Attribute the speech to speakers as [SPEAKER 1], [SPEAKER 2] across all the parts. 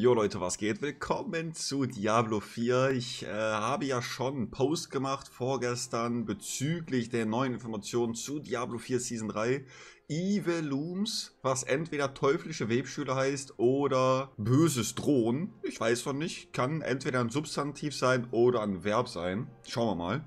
[SPEAKER 1] Jo Leute, was geht? Willkommen zu Diablo 4. Ich äh, habe ja schon einen Post gemacht vorgestern bezüglich der neuen Informationen zu Diablo 4 Season 3. Evil Looms, was entweder teuflische Webschüler heißt oder böses Drohen. Ich weiß noch nicht. Kann entweder ein Substantiv sein oder ein Verb sein. Schauen wir mal.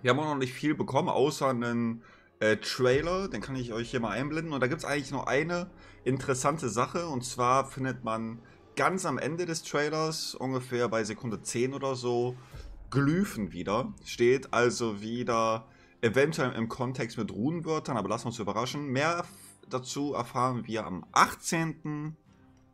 [SPEAKER 1] Wir haben auch noch nicht viel bekommen, außer einen äh, Trailer, den kann ich euch hier mal einblenden. Und da gibt es eigentlich nur eine interessante Sache. Und zwar findet man ganz am Ende des Trailers, ungefähr bei Sekunde 10 oder so, Glyphen wieder. Steht also wieder eventuell im Kontext mit Runenwörtern, aber lassen wir uns überraschen. Mehr dazu erfahren wir am 18.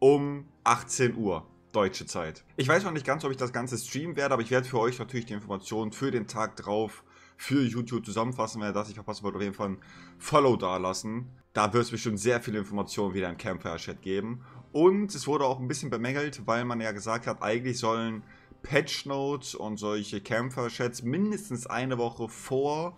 [SPEAKER 1] um 18 Uhr deutsche Zeit. Ich weiß noch nicht ganz, ob ich das Ganze streamen werde, aber ich werde für euch natürlich die Informationen für den Tag drauf für YouTube zusammenfassen Wenn ihr das nicht verpassen wollt, auf jeden Fall ein Follow dalassen. Da wird es bestimmt sehr viele Informationen wieder im Campfire-Chat geben. Und es wurde auch ein bisschen bemängelt, weil man ja gesagt hat, eigentlich sollen Patch-Notes und solche Campfire-Chats mindestens eine Woche vor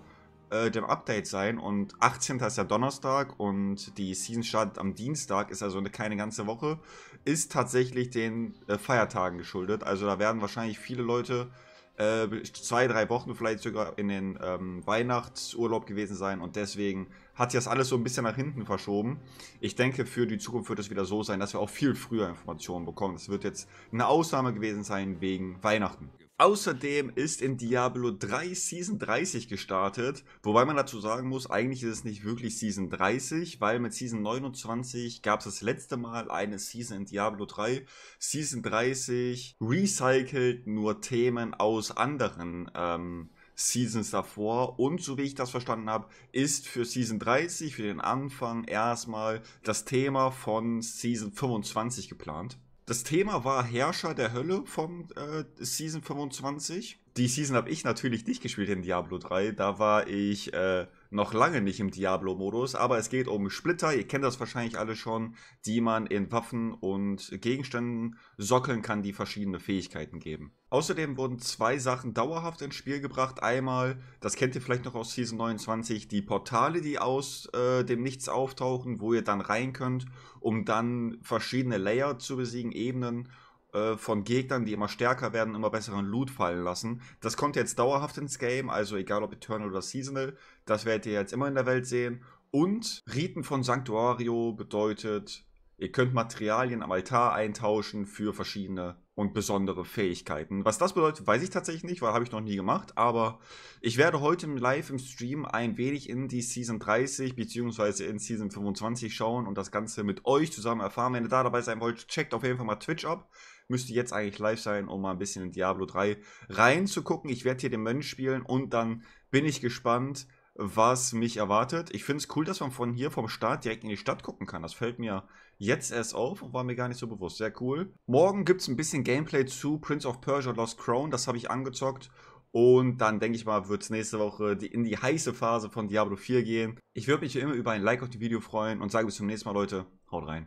[SPEAKER 1] äh, dem Update sein. Und 18. ist ja Donnerstag und die Season startet am Dienstag, ist also keine ganze Woche. Ist tatsächlich den äh, Feiertagen geschuldet. Also da werden wahrscheinlich viele Leute äh, zwei, drei Wochen vielleicht sogar in den ähm, Weihnachtsurlaub gewesen sein und deswegen hat sich das alles so ein bisschen nach hinten verschoben. Ich denke, für die Zukunft wird es wieder so sein, dass wir auch viel früher Informationen bekommen. Es wird jetzt eine Ausnahme gewesen sein wegen Weihnachten. Außerdem ist in Diablo 3 Season 30 gestartet, wobei man dazu sagen muss, eigentlich ist es nicht wirklich Season 30, weil mit Season 29 gab es das letzte Mal eine Season in Diablo 3. Season 30 recycelt nur Themen aus anderen ähm, Seasons davor. Und so wie ich das verstanden habe, ist für Season 30, für den Anfang erstmal das Thema von Season 25 geplant. Das Thema war Herrscher der Hölle von äh, Season 25. Die Season habe ich natürlich nicht gespielt in Diablo 3. Da war ich äh, noch lange nicht im Diablo-Modus, aber es geht um Splitter, ihr kennt das wahrscheinlich alle schon, die man in Waffen und Gegenständen sockeln kann, die verschiedene Fähigkeiten geben. Außerdem wurden zwei Sachen dauerhaft ins Spiel gebracht. Einmal, das kennt ihr vielleicht noch aus Season 29, die Portale, die aus äh, dem Nichts auftauchen, wo ihr dann rein könnt, um dann verschiedene Layer zu besiegen, Ebenen äh, von Gegnern, die immer stärker werden, immer besseren Loot fallen lassen. Das kommt jetzt dauerhaft ins Game, also egal ob Eternal oder Seasonal, das werdet ihr jetzt immer in der Welt sehen. Und Riten von Sanctuario bedeutet Ihr könnt Materialien am Altar eintauschen für verschiedene und besondere Fähigkeiten. Was das bedeutet, weiß ich tatsächlich nicht, weil habe ich noch nie gemacht. Aber ich werde heute live im Stream ein wenig in die Season 30 bzw. in Season 25 schauen und das Ganze mit euch zusammen erfahren. Wenn ihr da dabei sein wollt, checkt auf jeden Fall mal Twitch ab. Müsste jetzt eigentlich live sein, um mal ein bisschen in Diablo 3 reinzugucken. Ich werde hier den Mönch spielen und dann bin ich gespannt, was mich erwartet. Ich finde es cool, dass man von hier vom Start direkt in die Stadt gucken kann. Das fällt mir jetzt erst auf und war mir gar nicht so bewusst. Sehr cool. Morgen gibt es ein bisschen Gameplay zu Prince of Persia Lost Crown. Das habe ich angezockt. Und dann denke ich mal, wird es nächste Woche die, in die heiße Phase von Diablo 4 gehen. Ich würde mich wie immer über ein Like auf die Video freuen und sage bis zum nächsten Mal, Leute. Haut rein.